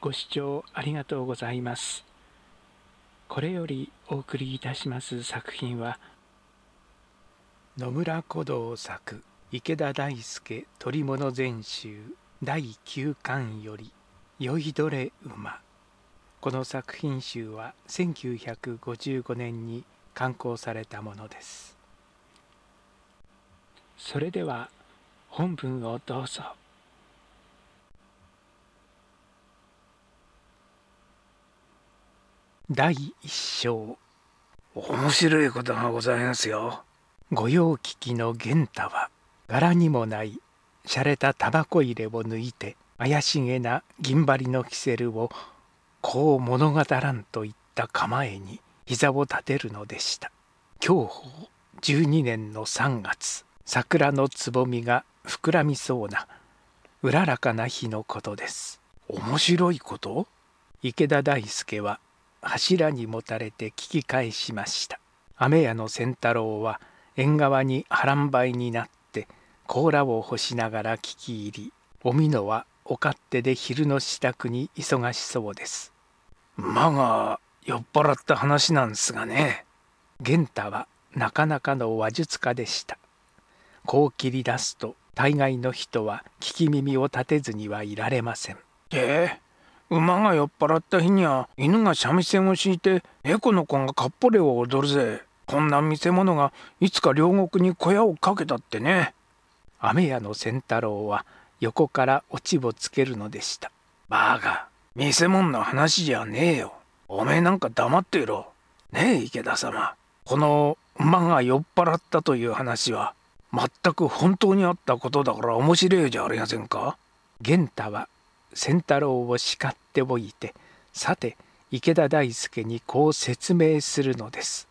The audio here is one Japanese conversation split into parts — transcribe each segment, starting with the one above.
ご視聴ありがとうございます。これよりお送りいたします作品は野村古道作池田大輔鳥物全集第9巻より「酔いどれ馬」この作品集は1955年に刊行されたものですそれでは本文をどうぞ。第一章面白いことがございますよ御用聞きの源太は柄にもない洒落たタバコ入れを抜いて怪しげな銀張りのキセルをこう物語らんといった構えに膝を立てるのでした享保12年の3月桜のつぼみが膨らみそうなうららかな日のことです面白いこと池田大輔は柱にもたれて聞き返しました雨屋の仙太郎は縁側に波乱灰になって甲羅を干しながら聞き入りおみのはお勝手で昼の支度に忙しそうです馬が酔っ払った話なんすがね源太はなかなかの話術家でしたこう切り出すと大概の人は聞き耳を立てずにはいられませんええ馬が酔っ払った日には犬が三味線を敷いて猫の子がかっぽれを踊るぜこんな見せ物がいつか両国に小屋をかけたってね雨屋の仙太郎は横からオチをつけるのでしたバーガー見せ物の話じゃねえよおめえなんか黙っていろねえ池田様この馬が酔っ払ったという話は全く本当にあったことだから面白いじゃありませんか玄太は仙太郎を叱っておいてさて池田大輔にこう説明するのです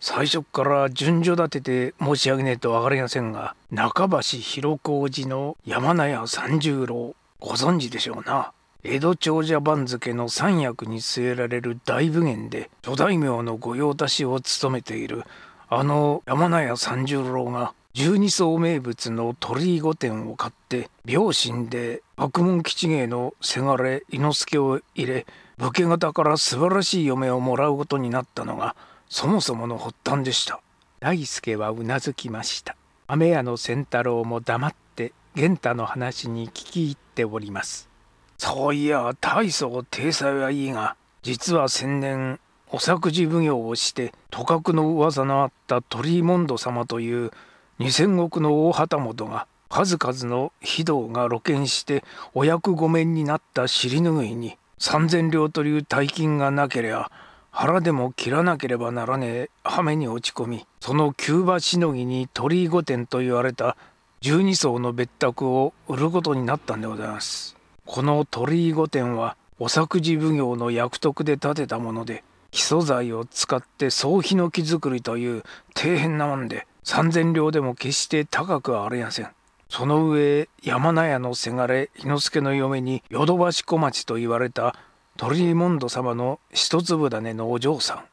最初から順序立てて申し上げねえと分かりませんが中橋広小路の山名屋三十郎ご存知でしょうな江戸長者番付の三役に据えられる大武元で諸大名の御用達を務めているあの山名屋三十郎が十二層名物の鳥居御殿を買って病心で幕門吉芸のせがれ伊之助を入れ武家方から素晴らしい嫁をもらうことになったのがそもそもの発端でした大助はうなずきました雨屋の仙太郎も黙って玄太の話に聞き入っておりますそういや大層体裁はいいが実は先年お作事奉行をして都閣の噂のあった鳥居門戸様という2,000石の大旗本が数々の非道が露見してお役御免になった尻拭いに3,000両という大金がなけりゃ腹でも切らなければならねえ羽目に落ち込みその急場しのぎに鳥居御殿と言われた十二層の別宅を売ることになったんでございます。この鳥居御殿はお作事奉行の役得で建てたもので基礎材を使って総ヒノキ作りという底辺なもんで三千両でも決して高くありません。その上山名屋のせがれ日之助の嫁にヨドバシ小町と言われた鳥居門戸様の一粒種のお嬢さん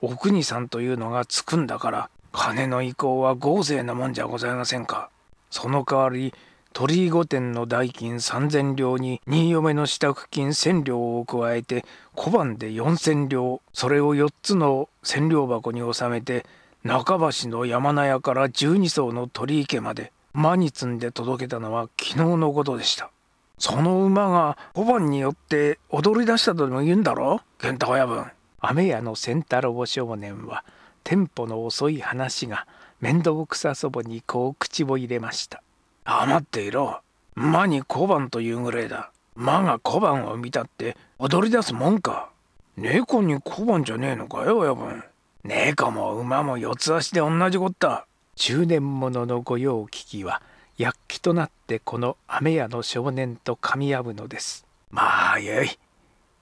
お国さんというのがつくんだから金の意向は豪勢なもんじゃございませんかその代わり鳥居御殿の代金三千両に新嫁の支度金千両を加えて小判で四千両それを四つの千両箱に収めて中橋の山名屋から十二層の鳥池まで馬に積んで届けたのは昨日のことでしたその馬が小判によって踊り出したとでも言うんだろ健太親分雨屋の仙太郎少年はテンポの遅い話が面倒くさ祖母にこう口を入れました黙っていろ馬に小判というぐらいだ馬が小判を見たって踊り出すもんか猫に小判じゃねえのかよ親分猫も馬も四つ足で同じこった中年者の御用聞きは躍起となってこの雨屋の少年と噛み合うのですまあよい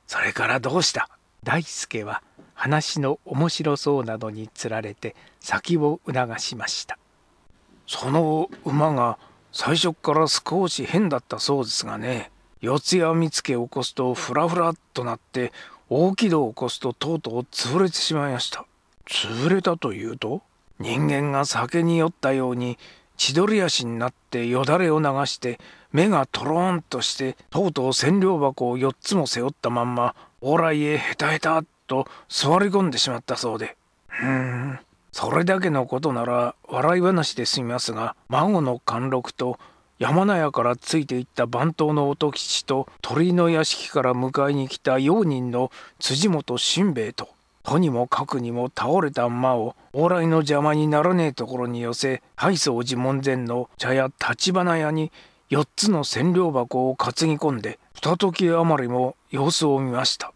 それからどうした大輔は話の面白そうなどにつられて先を促しましたその馬が最初から少し変だったそうですがね四谷見つけを起こすとフラフラっとなって大木戸を起こすととうとう潰れてしまいました潰れたというと人間が酒に酔ったように千鳥足になってよだれを流して目がとろーんとしてとうとう千両箱を4つも背負ったまんま往来へヘタヘタっと座り込んでしまったそうでうーんそれだけのことなら笑い話で済みますが孫の貫禄と山名屋からついていった番頭の音吉と鳥の屋敷から迎えに来た用人の辻本新兵衛ととにもかくにも倒れた馬を往来の邪魔にならねえところに寄せ大宗寺門前の茶屋立花屋に4つの千両箱を担ぎ込んで二時余りも様子を見ました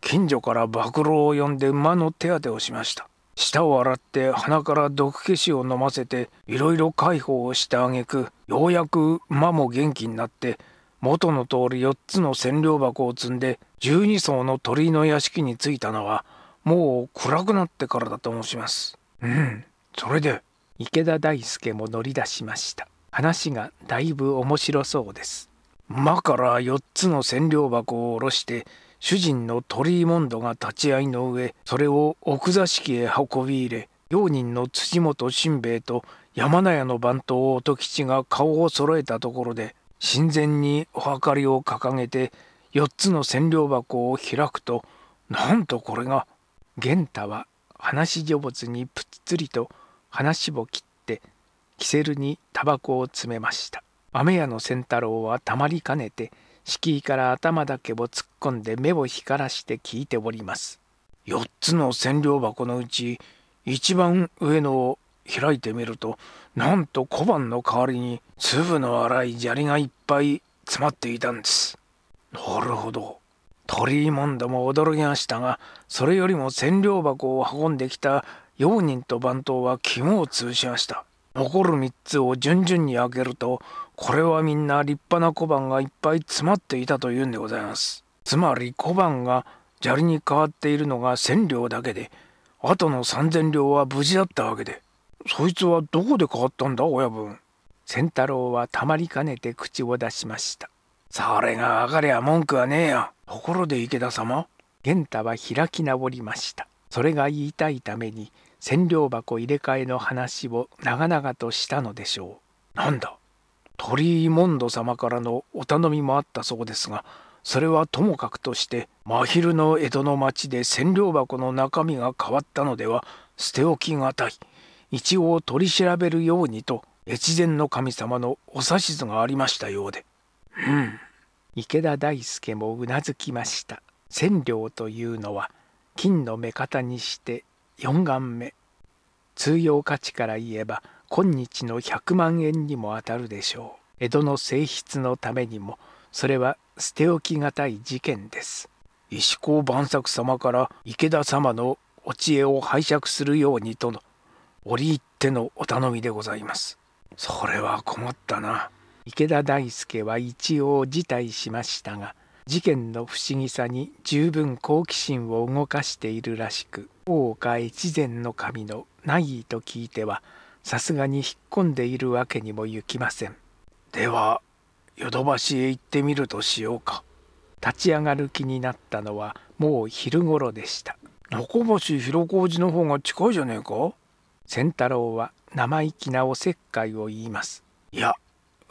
近所から暴露を呼んで馬の手当てをしました舌を洗って鼻から毒消しを飲ませていろいろ介抱をしたげくようやく馬も元気になって元の通り4つの千両箱を積んで12層の鳥居の屋敷に着いたのはもう暗くなってからだと申しますうんそれで池田大輔も乗り出しました話がだいぶ面白そうです馬から4つの千両箱を下ろして主人の鳥居ンドが立ち会いの上それを奥座敷へ運び入れ両人の辻本新兵衛と山名屋の番頭音吉が顔を揃えたところで神前におはかりを掲げて4つの千両箱を開くとなんとこれが源太は話しぼつにぷっつりと話を切ってキセルにタバコを詰めました雨屋の仙太郎はたまりかねて敷居から頭だけを突っ込んで目を光らして聞いております4つの千両箱のうち一番上のを開いてみるとなんと小判の代わりに粒の粗い砂利がいっぱい詰まっていたんですなるほど鳥居門ども驚きましたがそれよりも千両箱を運んできた用人と番頭は肝を通しました残る3つを順々に開けるとこれはみんな立派な小判がいっぱい詰まっていたというんでございますつまり小判が砂利に変わっているのが千両だけであとの三千両は無事だったわけでそいつはどこで変わったんだ親分仙太郎はたまりかねて口を出しましたそれが分かりゃ文句はねえよ。ところで池田様、玄太は開き直りました。それが言いたいために、千両箱入れ替えの話を長々としたのでしょう。なんだ鳥居門戸様からのお頼みもあったそうですが、それはともかくとして、真昼の江戸の町で千両箱の中身が変わったのでは捨て置きがたい。一応取り調べるようにと越前の神様のお指図がありましたようでうん、池田大輔もうなずきました千両というのは金の目方にして4眼目通用価値から言えば今日の100万円にもあたるでしょう江戸の性質のためにもそれは捨て置きがたい事件です石光万作様から池田様のお知恵を拝借するようにとの折り入ってのお頼みでございますそれは困ったな池田大輔は一応辞退しましたが事件の不思議さに十分好奇心を動かしているらしく大岡越前の神のな意と聞いてはさすがに引っ込んでいるわけにもいきませんではヨドバシへ行ってみるとしようか立ち上がる気になったのはもう昼頃でした中橋広小路の方が近いじゃねえか仙太郎は生意気なおせっかいを言いますいや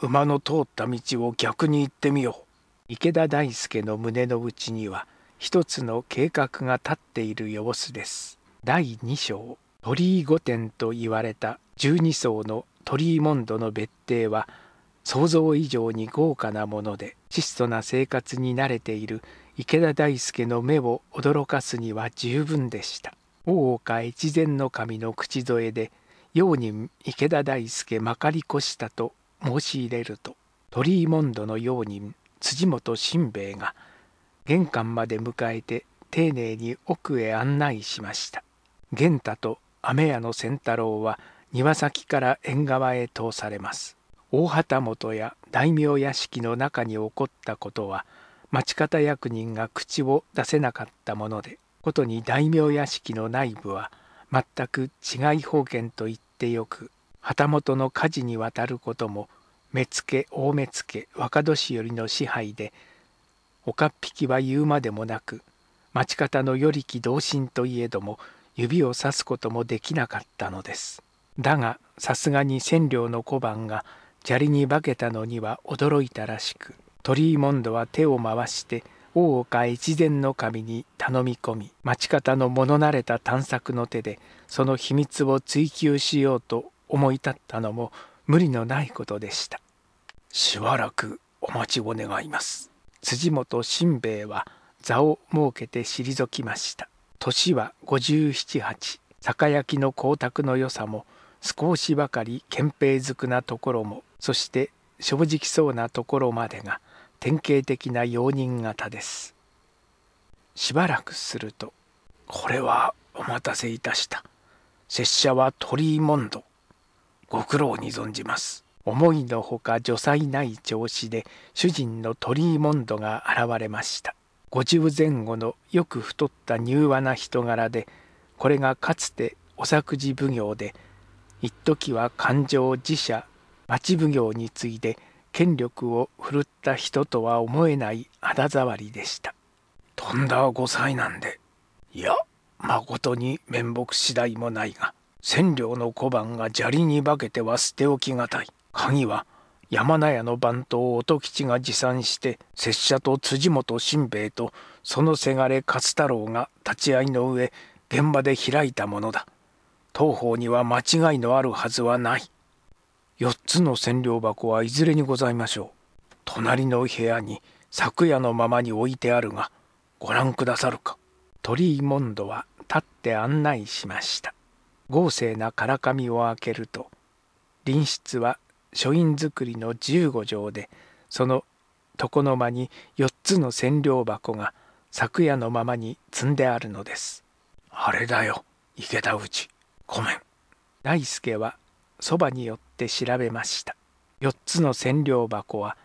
馬の通った道を逆に行ってみよう。池田大輔の胸の内には一つの計画が立っている様子です。第2章鳥居御殿と言われた12層の鳥居モンドの別邸は想像以上に豪華なもので質素な生活に慣れている池田大輔の目を驚かすには十分でした大岡越前守の口添えで「ように池田大輔まかりこした」と申し入れると鳥居モンドの用人辻本新兵衛が玄関まで迎えて丁寧に奥へ案内しました玄太と雨屋の仙太郎は庭先から縁側へ通されます大旗本や大名屋敷の中に起こったことは町方役人が口を出せなかったものでことに大名屋敷の内部は全く違い方言と言ってよく旗本の家事に渡ることも目付大目付若年寄の支配で岡っ引きは言うまでもなく町方の与力同心といえども指をさすこともできなかったのです。だがさすがに千両の小判が砂利に化けたのには驚いたらしく鳥居門戸は手を回して大岡越前の神に頼み込み町方の物慣れた探索の手でその秘密を追求しようと思い立ったのも無理のないことでしたしばらくお待ちを願います辻本新兵衛は座を設けて退きました年は578酒焼きの光沢の良さも少しばかり憲兵づくなところもそして正直そうなところまでが典型的な容人型ですしばらくすると「これはお待たせいたした拙者は鳥居門戸ご苦労に存じます。思いのほか除災ない調子で主人の鳥居モンドが現れました。50前後のよく太った柔和な人柄で、これがかつてお作事奉行で、一時は勘定寺社、町奉行に次いで権力を振るった人とは思えない肌触りでした。とんだ5歳なんで、いや、まことに面目次第もないが、千両の小判が砂利に化けては捨て置きがたい鍵は山名屋の番頭音吉が持参して拙者と辻本新兵衛とそのせがれ勝太郎が立ち会いの上現場で開いたものだ当方には間違いのあるはずはない四つの千両箱はいずれにございましょう隣の部屋に昨夜のままに置いてあるがご覧くださるか鳥居門戸は立って案内しました豪勢なからかみを開けると隣室は書院造りの15畳でその床の間に4つの千両箱が昨夜のままに積んであるのですあれだよ池田内ごめん大輔はそばによって調べました4つの千両箱は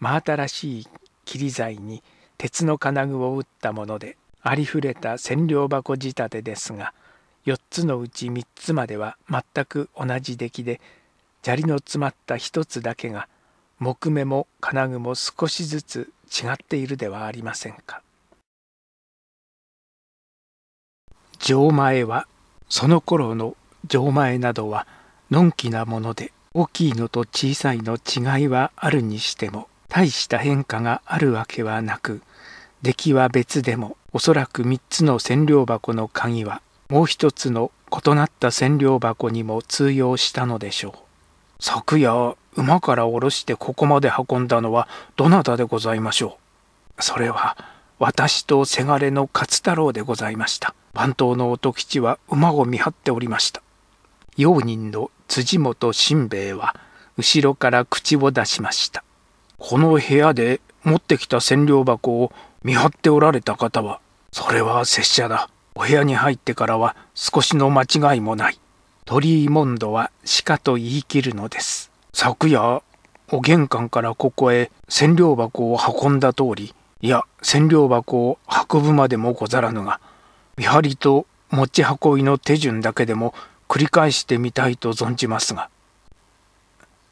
真新しい切り材に鉄の金具を打ったものでありふれた千両箱仕立てですが4つのうち3つまでは全く同じ出来で砂利の詰まった1つだけが木目も金具も少しずつ違っているではありませんか。錠前はその頃の錠前などはのんきなもので大きいのと小さいの違いはあるにしても大した変化があるわけはなく出来は別でもおそらく3つの千両箱の鍵はもう一つの異なった千両箱にも通用したのでしょう昨夜馬から下ろしてここまで運んだのはどなたでございましょうそれは私とせがれの勝太郎でございました番頭の音吉は馬を見張っておりました用人の辻本新兵衛は後ろから口を出しましたこの部屋で持ってきた千両箱を見張っておられた方はそれは拙者だお部屋に入ってからは少しの間違いもない。鳥居ンドは鹿と言い切るのです。昨夜、お玄関からここへ千両箱を運んだ通り、いや、千両箱を運ぶまでもござらぬが、見張りと持ち運びの手順だけでも繰り返してみたいと存じますが。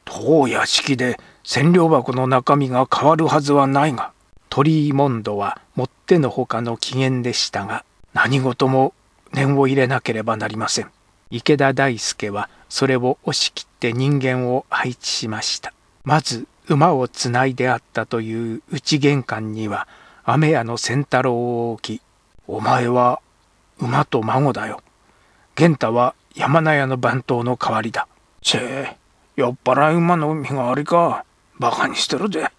当屋敷で千両箱の中身が変わるはずはないが、鳥居ンドはもってのほかの機嫌でしたが、何事も念を入れなければなりません池田大輔はそれを押し切って人間を配置しましたまず馬をつないであったという内玄関には雨屋の仙太郎を置き「お前は馬と孫だよ玄太は山名屋の番頭の代わりだ」「せえ酔っ払い馬の身代わりかバカにしてるぜ」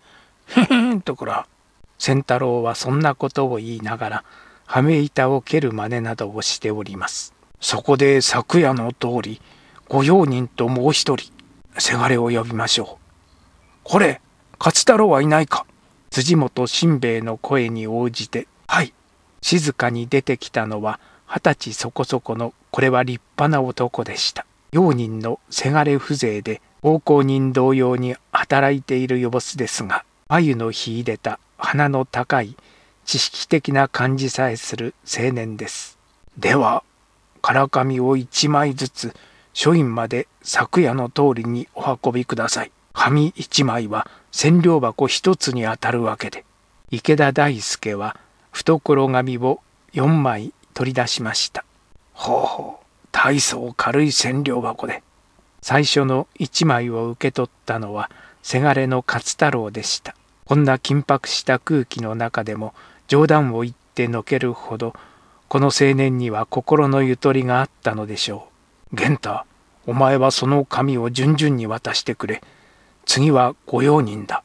へへんとこら仙太郎はそんなことを言いながら羽目板を蹴る真似などをしております。そこで昨夜の通り、ご用人ともう一人、せがれを呼びましょう。これ、勝太郎はいないか辻本新兵衛の声に応じて、はい。静かに出てきたのは、二十歳そこそこの、これは立派な男でした。用人のせがれ風情で、奉公人同様に働いている様子ですが、鮎の秀でた鼻の高い知識的な感じさえする青年です。では、からかみを1枚ずつ書院まで昨夜の通りにお運びください。紙1枚は千両箱1つにあたるわけで。池田大輔は懐紙を4枚取り出しました。ほうほう、大層軽い千両箱で。最初の1枚を受け取ったのは、せがれの勝太郎でした。こんな緊迫した空気の中でも冗談を言ってのけるほどこの青年には心のゆとりがあったのでしょう。源太お前はその紙を順々に渡してくれ。次は御用人だ。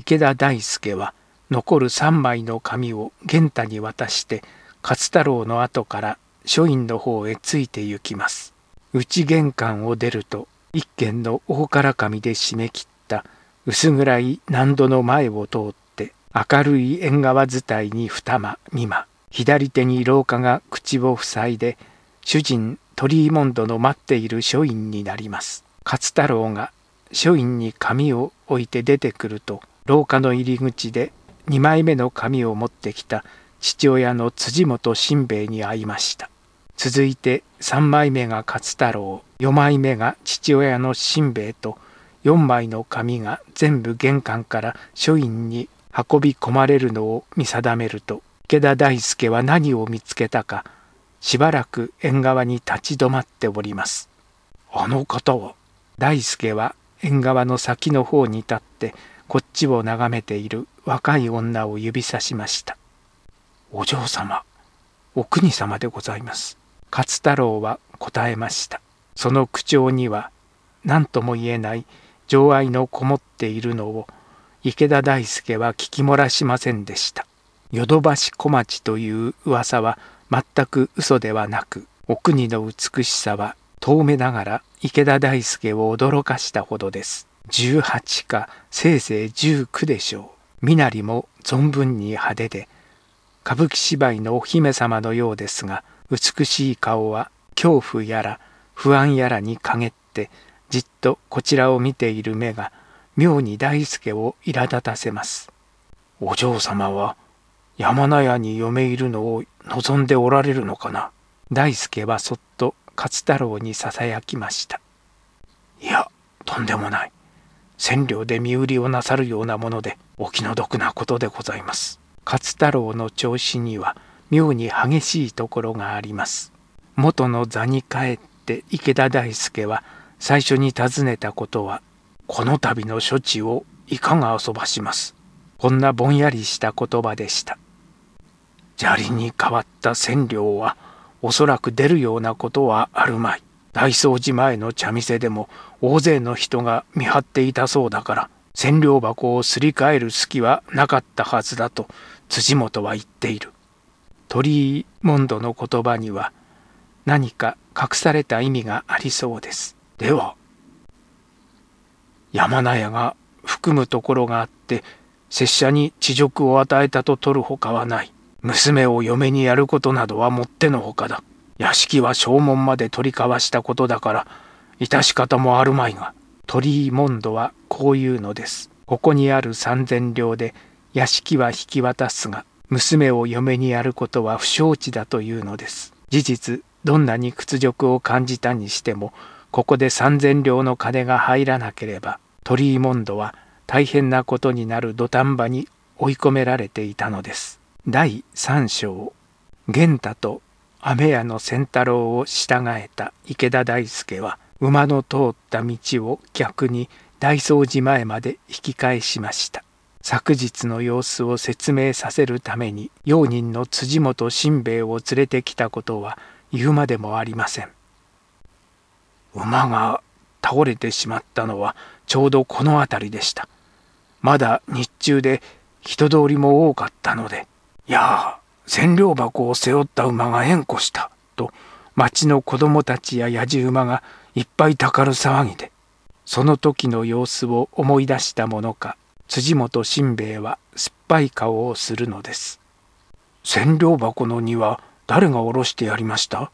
池田大輔は残る三枚の紙を源太に渡して勝太郎の後から書院の方へついて行きます。内玄関を出ると一軒の大唐紙で締め切った薄暗い難度の前を通って明るい縁側伝いに二間三間左手に廊下が口を塞いで主人鳥居門ドの待っている書院になります勝太郎が書院に紙を置いて出てくると廊下の入り口で2枚目の紙を持ってきた父親の辻元新兵衛に会いました続いて3枚目が勝太郎4枚目が父親の新兵衛と4枚の紙が全部玄関から書院に運び込まれるのを見定めると池田大輔は何を見つけたかしばらく縁側に立ち止まっておりますあの方は大輔は縁側の先の方に立ってこっちを眺めている若い女を指さしましたお嬢様お国様でございます勝太郎は答えましたその口調には何とも言えない情愛のこもっているのを池田大輔は聞き漏らしませんでしたヨドバシ小町という噂は全く嘘ではなくお国の美しさは遠目ながら池田大輔を驚かしたほどです18かせいぜい19でしょう身なりも存分に派手で歌舞伎芝居のお姫様のようですが美しい顔は恐怖やら不安やらに陰ってじっとこちらを見ている目が妙に大輔を苛立たせます。お嬢様は山名屋に嫁いるのを望んでおられるのかな。大輔はそっと勝太郎にささやきました。いや、とんでもない。千両で身売りをなさるようなもので、お気の毒なことでございます。勝太郎の調子には妙に激しいところがあります。元の座に帰って池田大輔は最初に尋ねたことはこの度の処置をいかが遊ばしますこんなぼんやりした言葉でした砂利に変わった千両はおそらく出るようなことはあるまい大掃除前の茶店でも大勢の人が見張っていたそうだから千両箱をすり替える隙はなかったはずだと辻本は言っている鳥居モンドの言葉には何か隠された意味がありそうですでは山名屋が含むところがあって拙者に恥辱を与えたと取るほかはない娘を嫁にやることなどはもってのほかだ屋敷は正門まで取り交わしたことだから致し方もあるまいが鳥居門戸はこういうのですここにある三千両で屋敷は引き渡すが娘を嫁にやることは不承知だというのです事実どんなに屈辱を感じたにしてもここで3,000両の金が入らなければ鳥居ンドは大変なことになる土壇場に追い込められていたのです。第3章玄太と雨屋の仙太郎を従えた池田大輔は馬の通った道を逆に大掃除前まで引き返しました。昨日の様子を説明させるために用人の辻本新兵衛を連れてきたことは言うまでもありません。馬が倒れてしまったのはちょうどこの辺りでした。まだ日中で人通りも多かったので、いやあ、千両箱を背負った馬が縁故した、と町の子供たちややじ馬がいっぱいたかる騒ぎで、その時の様子を思い出したものか、辻元新兵衛は酸っぱい顔をするのです。千両箱の荷は誰が下ろしてやりました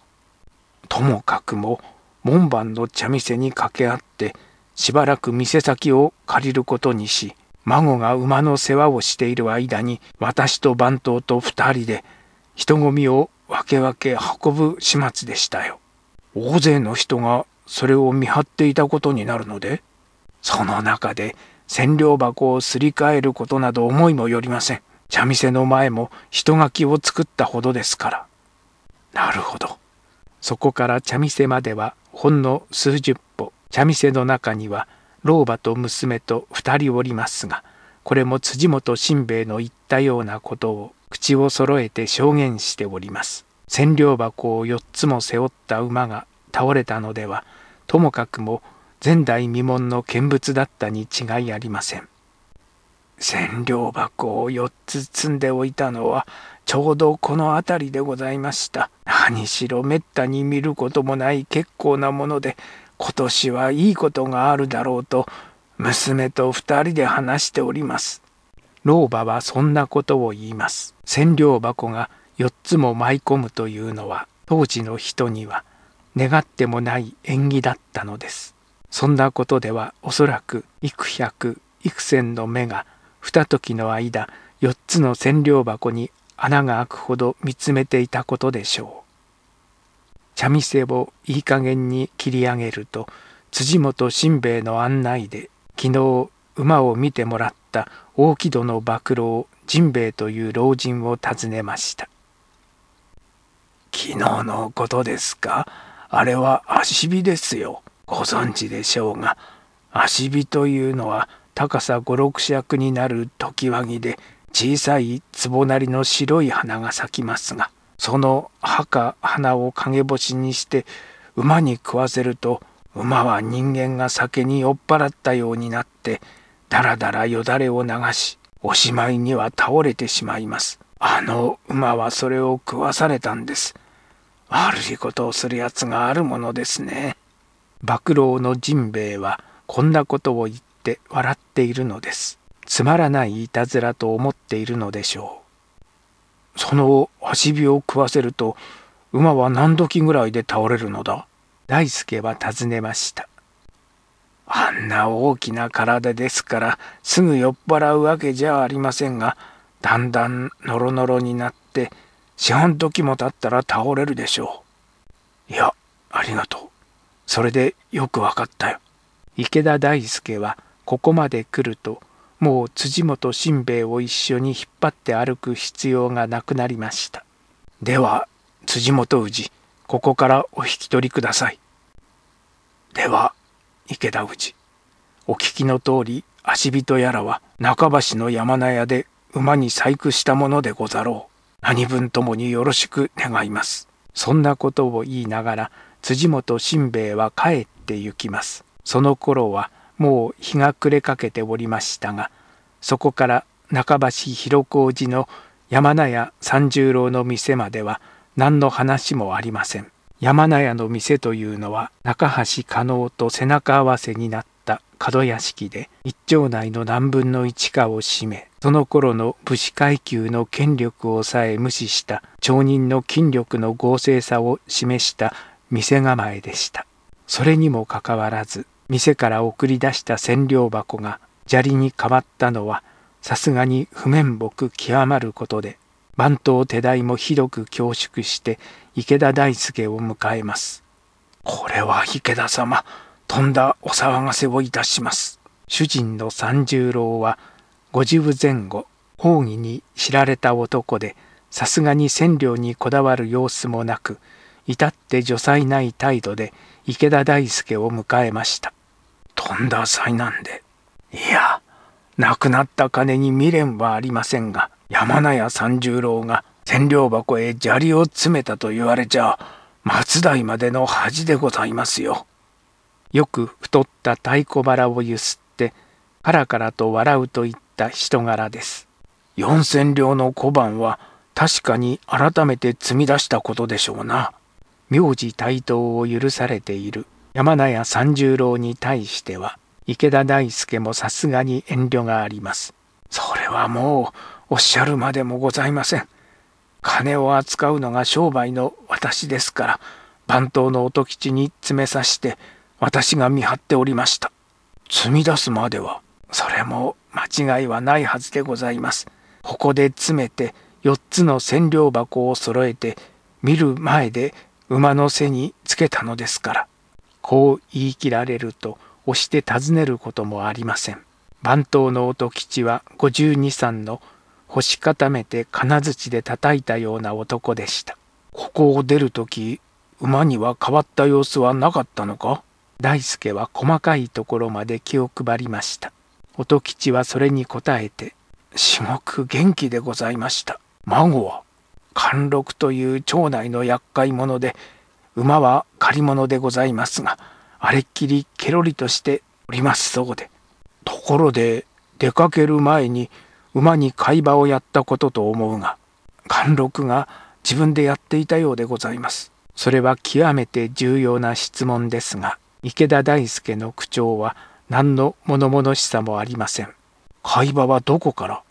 ともかくも門番の茶店に掛け合ってしばらく店先を借りることにし孫が馬の世話をしている間に私と番頭と2人で人混みを分け分け運ぶ始末でしたよ。大勢の人がそれを見張っていたことになるのでその中で千両箱をすり替えることなど思いもよりません。茶店の前も人垣を作ったほどですから。なるほど。そこから茶店まではほんの数十歩茶店の中には老婆と娘と2人おりますがこれも辻本新兵衛の言ったようなことを口を揃えて証言しております千両箱を4つも背負った馬が倒れたのではともかくも前代未聞の見物だったに違いありません千両箱を4つ積んでおいたのはちょうどこの辺りでございました。何しろめったに見ることもない結構なもので、今年はいいことがあるだろうと、娘と二人で話しております。老婆はそんなことを言います。千両箱が4つも舞い込むというのは、当時の人には願ってもない縁起だったのです。そんなことではおそらく幾百幾千の目が二時の間4つの千両箱に穴が開くほど見つめていたことでしょう茶店をいい加減に切り上げると辻本新兵衛の案内で昨日馬を見てもらった大木戸の幕老甚兵衛という老人を訪ねました昨日のことですかあれは足火ですよご存知でしょうが足火というのは高さ五六尺になる時輪木で小さい壺なりの白い花が咲きますがその葉か花を陰干しにして馬に食わせると馬は人間が酒に酔っ払ったようになってだらだらよだれを流しおしまいには倒れてしまいますあの馬はそれを食わされたんです悪いことをするやつがあるものですね爆露のジンベエはこんなことを言って笑っているのですつまらないいたずらと思っているのでしょう。その足火を食わせると馬は何時ぐらいで倒れるのだ大助は尋ねました。あんな大きな体ですからすぐ酔っ払うわけじゃありませんがだんだんノロノロになって四時も経ったら倒れるでしょう。いやありがとう。それでよくわかったよ。池田大輔はここまで来るともう辻本新兵衛を一緒に引っ張って歩く必要がなくなりましたでは辻本氏ここからお引き取りくださいでは池田氏お聞きの通り足人やらは中橋の山名屋で馬に細工したものでござろう何分ともによろしく願いますそんなことを言いながら辻本新兵衛は帰って行きますその頃はもう日が暮れかけておりましたがそこから中橋広小路の山名屋三十郎の店までは何の話もありません山名屋の店というのは中橋加納と背中合わせになった角屋敷で一町内の何分の一かを占めその頃の武士階級の権力をさえ無視した町人の筋力の合成さを示した店構えでしたそれにもかかわらず店から送り出した千両箱が砂利に変わったのはさすがに不面目極まることで番頭手代もひどく恐縮して池田大輔を迎えます。これは池田様、とんだお騒がせをいたします。主人の三十郎は50分前後、講義に知られた男で、さすがに千両にこだわる様子もなく、至って助才ない態度で池田大輔を迎えましたとんだ災難でいや亡くなった金に未練はありませんが山名屋三十郎が千両箱へ砂利を詰めたと言われちゃ松代までの恥でございますよ。よく太った太鼓腹をゆすってカラカラと笑うといった人柄です。四千両の小判は確かに改めて積み出したことでしょうな。名字帯刀を許されている山名屋三十郎に対しては池田大輔もさすがに遠慮があります。それはもうおっしゃるまでもございません。金を扱うのが商売の私ですから番頭の音吉に詰めさして私が見張っておりました。積み出すまではそれも間違いはないはずでございます。ここで詰めて四つの千両箱を揃えて見る前で馬の背につけたのですから。こう言い切られると、押して尋ねることもありません。番頭の音吉は52三の星固めて金槌で叩いたような男でした。ここを出るとき、馬には変わった様子はなかったのか大助は細かいところまで気を配りました。音吉はそれに答えて、至極元気でございました。孫は貫禄という町内の厄介者で馬は借り物でございますがあれっきりケロリとしておりますそうでところで出かける前に馬に買い場をやったことと思うが貫禄が自分でやっていたようでございますそれは極めて重要な質問ですが池田大輔の口調は何の物々しさもありません買い場はどこから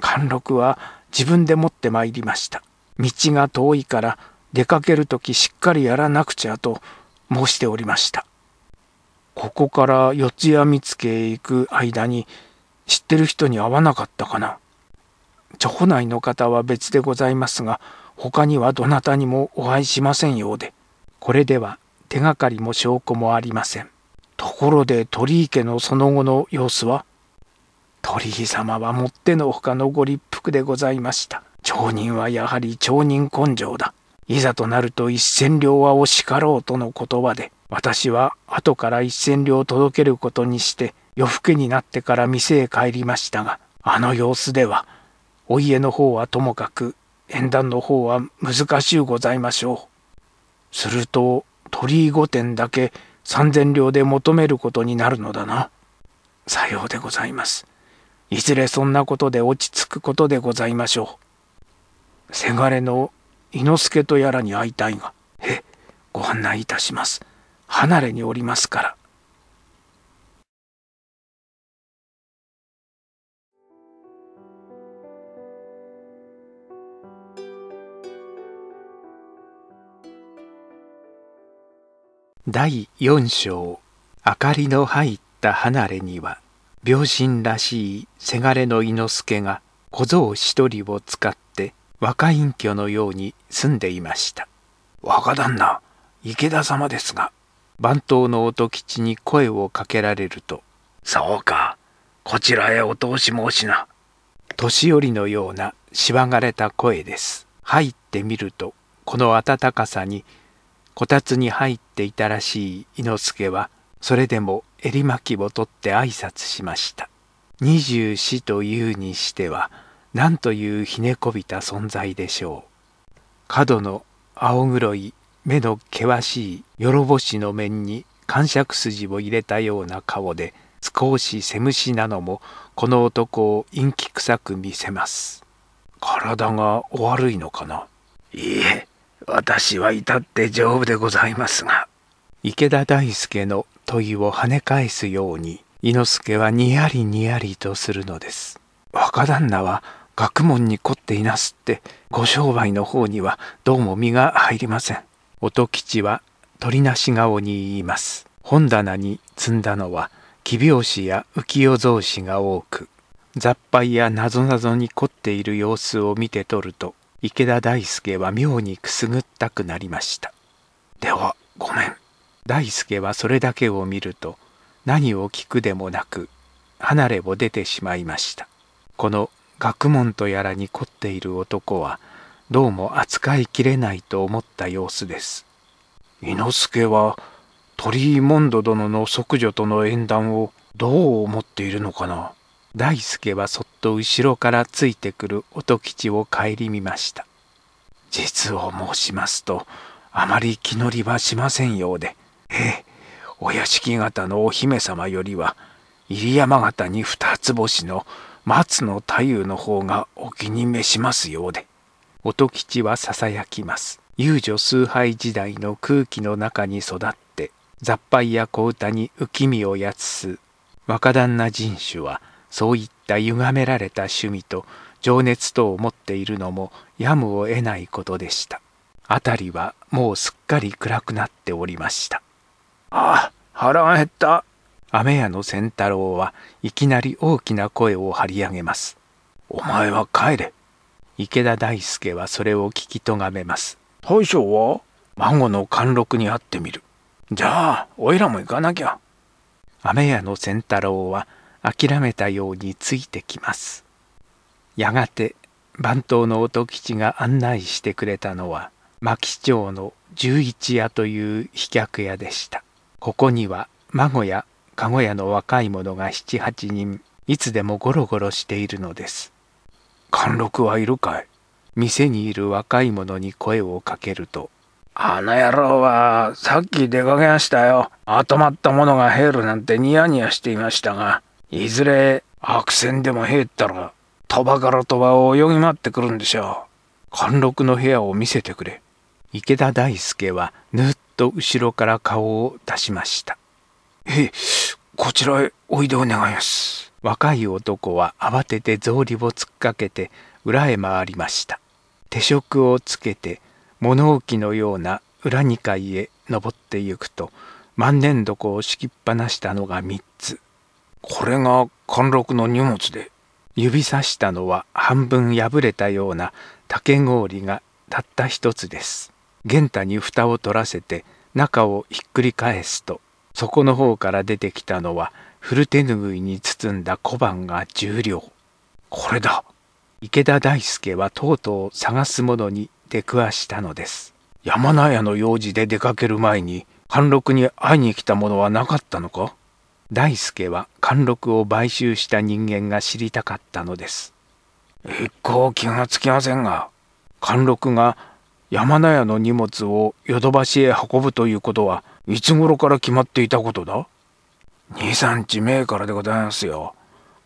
貫禄は自分で持ってまいりました道が遠いから出かける時しっかりやらなくちゃと申しておりましたここから四谷見附へ行く間に知ってる人に会わなかったかなコ内の方は別でございますが他にはどなたにもお会いしませんようでこれでは手がかりも証拠もありませんところで鳥居家のその後の様子は鳥居様はもってのほかのご立腹でございました町人はやはり町人根性だ。いざとなると一千両は惜しかろうとの言葉で、私は後から一千両届けることにして、夜更けになってから店へ帰りましたが、あの様子では、お家の方はともかく、縁談の方は難しゅうございましょう。すると、鳥居御殿だけ三千両で求めることになるのだな。さようでございます。いずれそんなことで落ち着くことでございましょう。せがれの伊之助とやらに会いたいがへご案内いたします離れにおりますから」。第四章「明かりの入った離れには病人らしいせがれの伊之助が小僧一人を使って若隠居のように住んでいました若旦那池田様ですが番頭の音吉に声をかけられると「そうかこちらへお通し申しな」年寄りのようなしばがれた声です入ってみるとこの温かさにこたつに入っていたらしい伊之助はそれでも襟巻きを取って挨拶しました。二十四というにしてはなんというひねこびた存在でしょう。角の青黒い目の険しいよろぼしの面に感触筋を入れたような顔で少し背虫なのもこの男を陰気臭く見せます。体がお悪いのかないいえ、私は至って丈夫でございますが。池田大輔の問いを跳ね返すように、猪之助はにやりにやりとするのです。若旦那は学問に凝っていなすってご商売の方にはどうも身が入りません音吉は鳥なし顔に言います本棚に積んだのは奇拍子や浮世草子が多く雑敗やなぞなぞに凝っている様子を見て取ると池田大輔は妙にくすぐったくなりましたではごめん大輔はそれだけを見ると何を聞くでもなく離れを出てしまいましたこの学問とやらに凝っている男はどうも扱いきれないと思った様子です伊之助は鳥居門戸殿の息女との縁談をどう思っているのかな大助はそっと後ろからついてくる音吉を顧みました実を申しますとあまり気乗りはしませんようでええお屋敷方のお姫様よりは入山方に二つ星の松の太夫の方がお気に召しますようで。音吉はささやきます。遊女崇拝時代の空気の中に育って、雑敗や小唄に浮き身をやつす。若旦那人種は、そういった歪められた趣味と情熱とを持っているのもやむを得ないことでした。辺りはもうすっかり暗くなっておりました。ああ、腹が減った。雨屋の仙太郎はいきなり大きな声を張り上げます。お前は帰れ。池田大輔はそれを聞きとがめます。大将は孫の貫禄に会ってみる。じゃあ、おいらも行かなきゃ。雨屋の仙太郎は諦めたようについてきます。やがて番頭の音吉が案内してくれたのは牧町の十一屋という飛脚屋でした。ここには孫やかご屋の若い者が七八人いつでもゴロゴロしているのです貫禄はいるかい店にいる若い者に声をかけると「あの野郎はさっき出かけましたよまとまったものが入るなんてニヤニヤしていましたがいずれ悪戦でも減ったら鳥羽から鳥羽を泳ぎ回ってくるんでしょう貫禄の部屋を見せてくれ」池田大輔はぬっと後ろから顔を出しましたええ、こちらへおいでお願います。若い男は慌てて草履を突っかけて裏へ回りました。手職をつけて物置のような裏2階へ登ってゆくと万年床を敷きっぱなしたのが3つ。これが貫禄の荷物で。指さしたのは半分破れたような竹氷がたった一つです。玄太に蓋を取らせて中をひっくり返すとそこの方から出てきたのは古手ぬぐいに包んだ小判が10両。これだ池田大輔はとうとう探すものに出くわしたのです。山名屋の用事で出かける前に貫禄に会いに来たものはなかったのか大輔は貫禄を買収した人間が知りたかったのです。一向気がつきませんが、貫禄が山名屋の荷物をヨドバシへ運ぶということは、いつ頃から決まっていたことだ二三日前からでございますよ。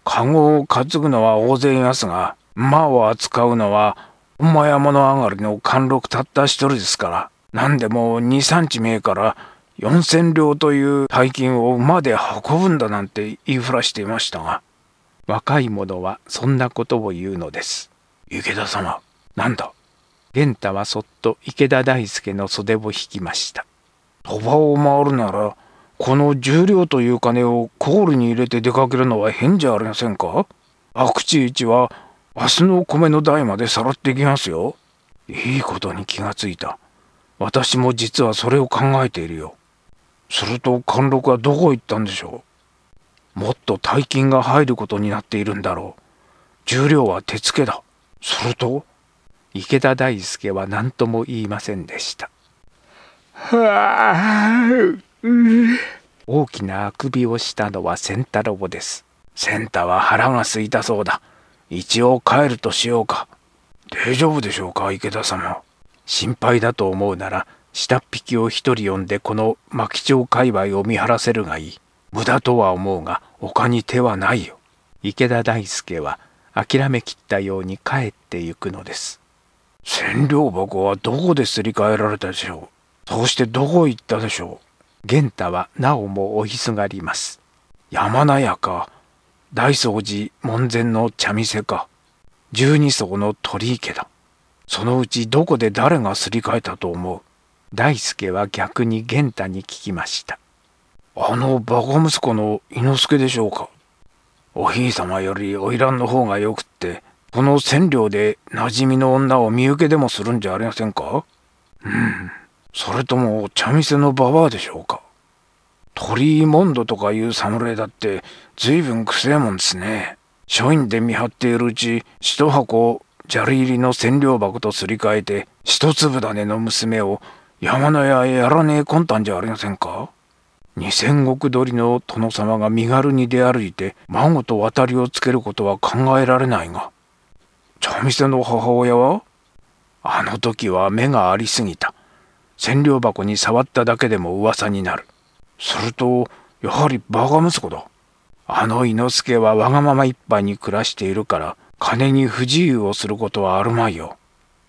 籠を担ぐのは大勢いすが馬を扱うのは間。山の上がりの貫禄たった一人ですから何でも二三日前から四千両という大金を馬で運ぶんだなんて言いふらしていましたが若い者はそんなことを言うのです池田様なんだ源太はそっと池田大輔の袖を引きました賭場を回るならこの十両という金をコールに入れて出かけるのは変じゃありませんか悪地一は明日の米の代までさらっていきますよいいことに気がついた私も実はそれを考えているよすると貫禄はどこ行ったんでしょうもっと大金が入ることになっているんだろう重量は手付けだすると池田大輔は何とも言いませんでした大きなあくびをしたのは仙太ボです。仙太は腹がすいたそうだ。一応帰るとしようか。大丈夫でしょうか、池田様。心配だと思うなら、下っ引きを一人呼んでこの牧町界隈を見張らせるがいい。無駄とは思うが、他に手はないよ。池田大輔は諦めきったように帰ってゆくのです。千両箱はどこですり替えられたでしょうそしてどこ行ったでしょう玄太はなおもおひすがります。山名屋か、大掃除門前の茶店か、十二層の鳥池だ。そのうちどこで誰がすり替えたと思う大助は逆に玄太に聞きました。あのバカ息子の伊之助でしょうかおひい様より花魁の方がよくって、この千両で馴染みの女を身請けでもするんじゃありませんかうん。それとも茶店のババアでしょうか鳥居モンドとかいう侍だって随分くせえもんですね書院で見張っているうち一箱を砂利入りの千両箱とすり替えて一粒種の娘を山の屋へやらねえ魂胆じゃありませんか二千石取りの殿様が身軽に出歩いて孫と渡りをつけることは考えられないが茶店の母親はあの時は目がありすぎた千両箱に触っただけでも噂になる。すると、やはりバカ息子だ。あの伊之助はわがままいっぱいに暮らしているから、金に不自由をすることはあるまいよ。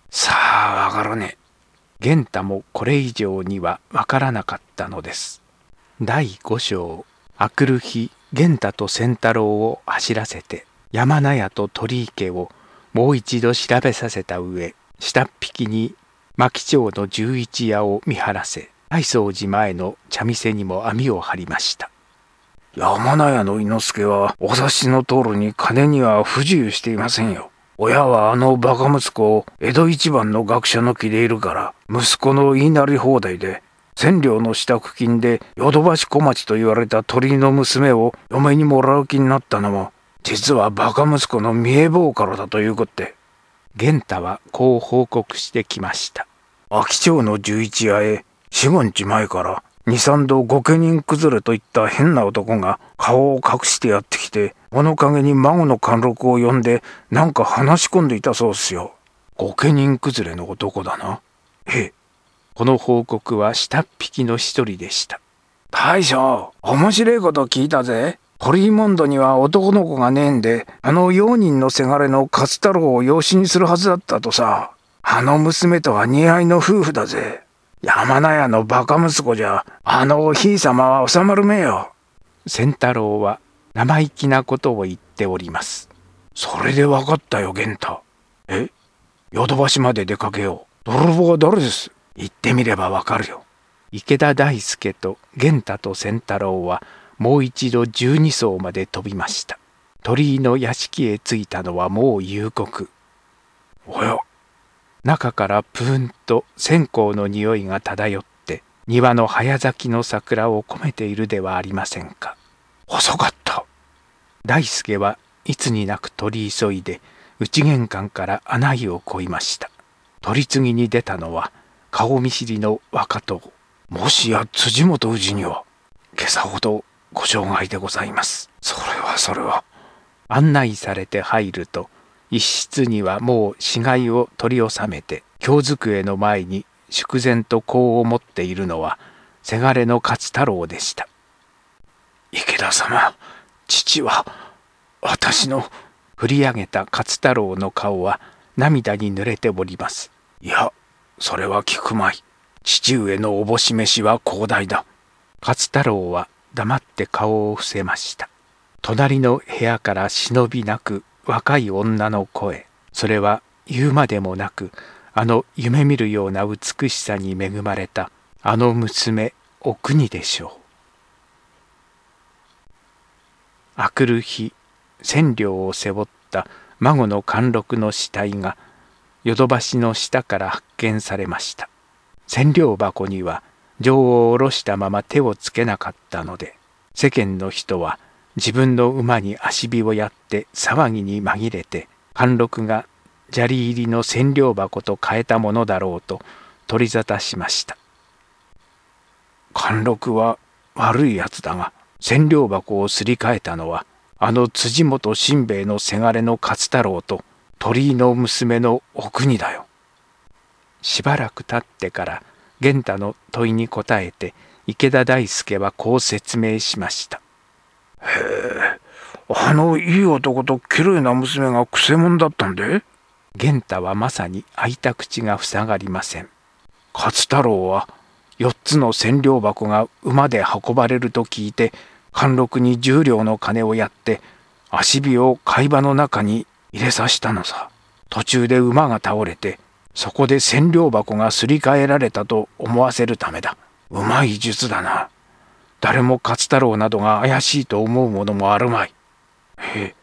さあ、わからねえ。玄太もこれ以上にはわからなかったのです。第5章、あくる日、玄太と仙太郎を走らせて、山名屋と鳥池をもう一度調べさせた上、下っ引きに牧町の十一夜を見晴らせ大掃寺前の茶店にも網を張りました山名屋の伊之助はお察しの通りに金には不自由していませんよ親はあのバカ息子を江戸一番の学者の気でいるから息子の言いなり放題で千両の支度金でヨドバシ小町と言われた鳥居の娘を嫁にもらう気になったのも実はバカ息子の見え坊からだということて。玄太はこう報告してきました秋町の十一夜へ四五日前から二三度御家人崩れといった変な男が顔を隠してやってきて物陰に孫の貫禄を呼んでなんか話し込んでいたそうっすよ御家人崩れの男だなええこの報告は下っ引きの一人でした大将面白いこと聞いたぜホリーモンドには男の子がねえんで、あの用人のせがれの勝太郎を養子にするはずだったとさ。あの娘とは似合いの夫婦だぜ。山名屋のバカ息子じゃ、あのおひい様は収まるめよ。仙太郎は生意気なことを言っております。それで分かったよ、玄太。えヨドバシまで出かけよう。泥棒は誰です言ってみればわかるよ。池田大輔と玄太と仙太郎はもう一度十二層まで飛びました鳥居の屋敷へ着いたのはもう夕刻およ中からプーンと線香の匂いが漂って庭の早咲きの桜を込めているではありませんか遅かった大助はいつになく取り急いで内玄関から穴井を越いました取り次ぎに出たのは顔見知りの若党もしや辻元氏には今朝ほどご障害でございます。それはそれは。案内されて入ると、一室にはもう死骸を取り納めて、京机の前に祝然とこう思っているのは、せがれの勝太郎でした。池田様、父は、私の、振り上げた勝太郎の顔は涙に濡れております。いや、それは聞くまい。父上のおぼし飯は広大だ。勝太郎は黙って顔を伏せました隣の部屋から忍びなく若い女の声それは言うまでもなくあの夢見るような美しさに恵まれたあの娘お国でしょうあくる日千両を背負った孫の貫禄の死体がヨドバシの下から発見されました千両箱には情を下ろしたまま手をつけなかったので、世間の人は自分の馬に足火をやって騒ぎに紛れて、貫禄が砂利入りの千両箱と変えたものだろうと取り沙汰しました。貫禄は悪いやつだが、千両箱をすり替えたのは、あの辻本新兵衛のせがれの勝太郎と鳥居の娘のお国だよ。しばらく経ってから、玄太の問いに答えて池田大輔はこう説明しましたへえあのいい男と綺麗な娘がくせ者だったんで玄太はまさに開いた口が塞がりません勝太郎は4つの千両箱が馬で運ばれると聞いて貫禄に10両の金をやって足火を貝場の中に入れさせたのさ途中で馬が倒れてそこで千両箱がすり替えられたと思わせるためだうまい術だな誰も勝太郎などが怪しいと思うものもあるまいへえ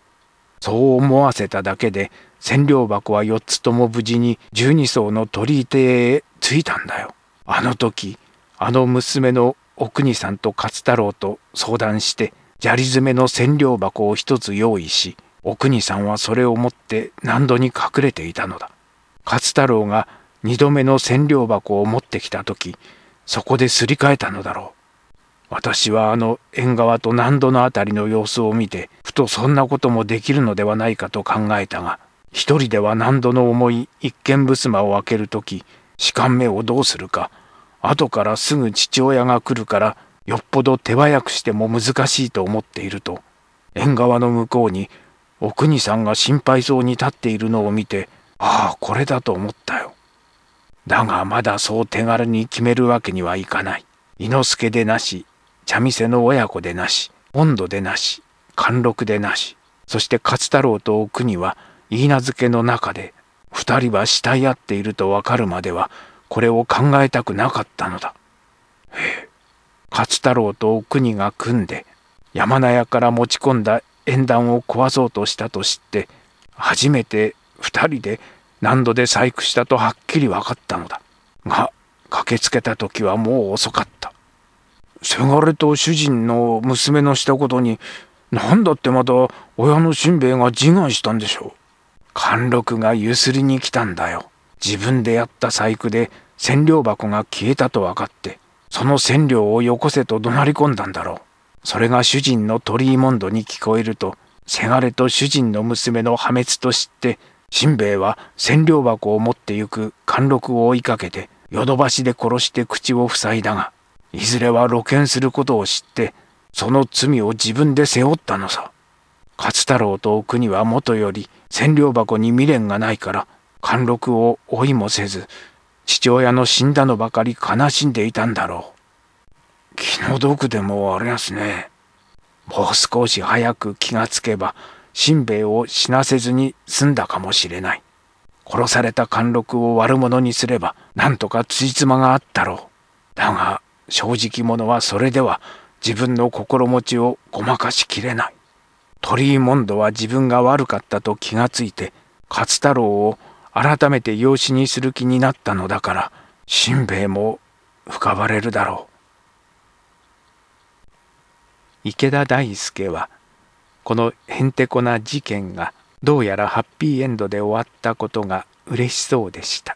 そう思わせただけで千両箱は4つとも無事に十二層の鳥居手へ着いたんだよあの時あの娘のお国さんと勝太郎と相談して砂利詰めの千両箱を一つ用意しお国さんはそれを持って何度に隠れていたのだ勝太郎が二度目の千両箱を持ってきた時そこですり替えたのだろう私はあの縁側と何度の辺りの様子を見てふとそんなこともできるのではないかと考えたが一人では何度の重い一軒間を開ける時し官目をどうするか後からすぐ父親が来るからよっぽど手早くしても難しいと思っていると縁側の向こうにお国さんが心配そうに立っているのを見てああこれだと思ったよだがまだそう手軽に決めるわけにはいかない伊之助でなし茶店の親子でなし温度でなし貫禄でなしそして勝太郎と奥には言い名付けの中で二人は慕い合っているとわかるまではこれを考えたくなかったのだ。へえ勝太郎とお国が組んで山名屋から持ち込んだ縁談を壊そうとしたと知って初めて2人で何度で細工したとはっきり分かったのだが駆けつけた時はもう遅かったせがれと主人の娘のしたことに何だってまた親のしんべヱが自害したんでしょう貫禄がゆすりに来たんだよ自分でやった細工で千両箱が消えたと分かってその千両をよこせと怒鳴り込んだんだろうそれが主人の鳥居モンドに聞こえるとせがれと主人の娘の破滅と知ってしんべヱは千両箱を持ってゆく貫禄を追いかけてヨドバシで殺して口を塞いだがいずれは露見することを知ってその罪を自分で背負ったのさ勝太郎と奥にはもとより千両箱に未練がないから貫禄を追いもせず父親の死んだのばかり悲しんでいたんだろう気の毒でもありますねもう少し早く気がつけばしんべを死なせずに済んだかもしれない。殺された貫禄を悪者にすれば、なんとかついつまがあったろう。だが、正直者はそれでは自分の心持ちをごまかしきれない。鳥居モンドは自分が悪かったと気がついて、勝太郎を改めて養子にする気になったのだから、しんべヱも深ばれるだろう。池田大輔は、このへんてこな事件がどうやらハッピーエンドで終わったことが嬉しそうでした。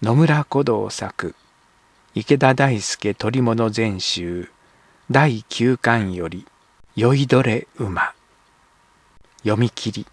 野村古道作池田大輔取物全集第9巻より「酔いどれ馬」読み切り